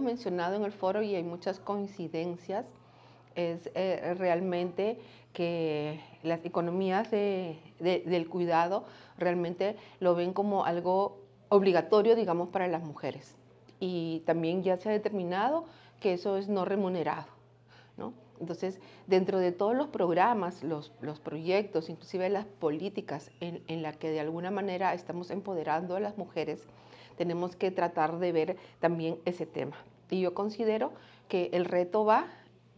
mencionado en el foro y hay muchas coincidencias es eh, realmente que las economías de, del cuidado realmente lo ven como algo obligatorio, digamos, para las mujeres. Y también ya se ha determinado que eso es no remunerado, ¿no? Entonces, dentro de todos los programas, los, proyectos, inclusive las políticas en, las que de alguna manera estamos empoderando a las mujeres, tenemos que tratar de ver también ese tema. Y yo considero que el reto va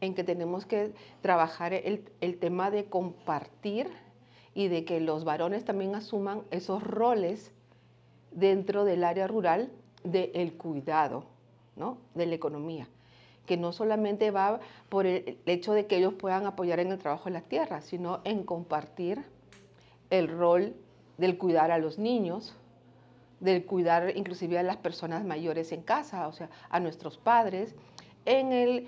en que tenemos que trabajar el, tema de compartir y de que los varones también asuman esos roles dentro del área rural del cuidado, ¿no? de la economía que no solamente va por el hecho de que ellos puedan apoyar en el trabajo de la tierra, sino en compartir el rol del cuidar a los niños, del cuidar inclusive a las personas mayores en casa, o sea, a nuestros padres, en el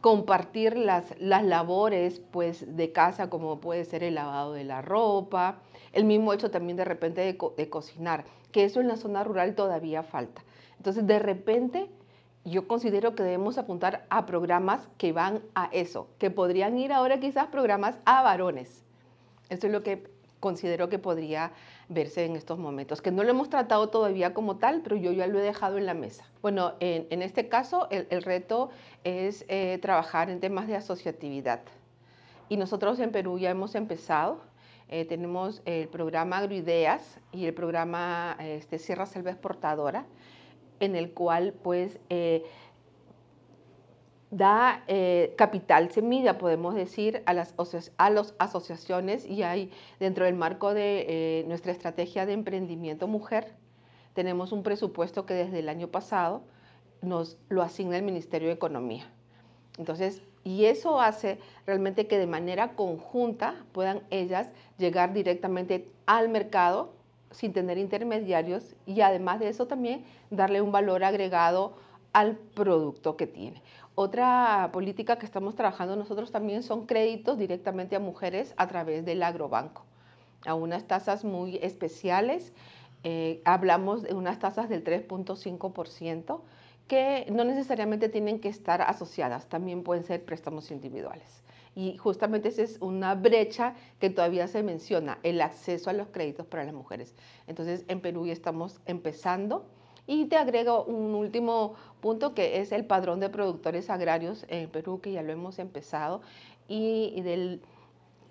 compartir las, las labores pues, de casa, como puede ser el lavado de la ropa, el mismo hecho también de repente de, de cocinar, que eso en la zona rural todavía falta. Entonces, de repente yo considero que debemos apuntar a programas que van a eso, que podrían ir ahora quizás programas a varones. Eso es lo que considero que podría verse en estos momentos, que no lo hemos tratado todavía como tal, pero yo ya lo he dejado en la mesa. Bueno, en, este caso el, reto es eh, trabajar en temas de asociatividad. Y nosotros en Perú ya hemos empezado. Eh, tenemos el programa Agroideas y el programa este, Sierra Selva Exportadora, en el cual pues eh, da eh, capital semilla, podemos decir, a las, a asociaciones y ahí dentro del marco de eh, nuestra estrategia de emprendimiento mujer, tenemos un presupuesto que desde el año pasado nos lo asigna el Ministerio de Economía. Entonces, y eso hace realmente que de manera conjunta puedan ellas llegar directamente al mercado sin tener intermediarios y además de eso también darle un valor agregado al producto que tiene. Otra política que estamos trabajando nosotros también son créditos directamente a mujeres a través del agrobanco, a unas tasas muy especiales. Eh, hablamos de unas tasas del 3.5% que no necesariamente tienen que estar asociadas, también pueden ser préstamos individuales y justamente esa es una brecha que todavía se menciona, el acceso a los créditos para las mujeres. Entonces, en Perú ya estamos empezando. Y te agrego un último punto que es el padrón de productores agrarios en Perú, que ya lo hemos empezado, y, del,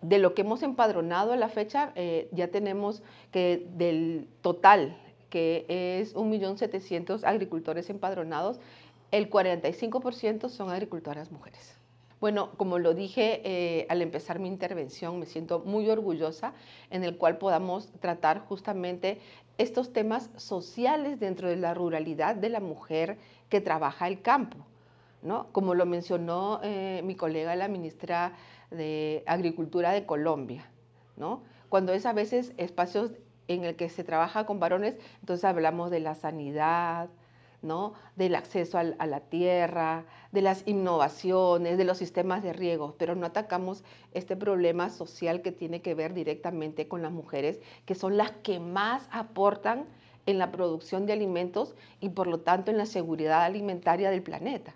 de lo que hemos empadronado a la fecha, eh, ya tenemos que del total, que es 1.700.000 agricultores empadronados, el 45% son agricultoras mujeres. Bueno, como lo dije eh, al empezar mi intervención, me siento muy orgullosa en el cual podamos tratar justamente estos temas sociales dentro de la ruralidad de la mujer que trabaja el campo. ¿no? Como lo mencionó eh, mi colega, la ministra de Agricultura de Colombia, ¿no? cuando es a veces espacios en el que se trabaja con varones, entonces hablamos de la sanidad, ¿no? del acceso a la tierra, de las innovaciones, de los sistemas de riego, pero no atacamos este problema social que tiene que ver directamente con las mujeres, que son las que más aportan en la producción de alimentos y por lo tanto en la seguridad alimentaria del planeta.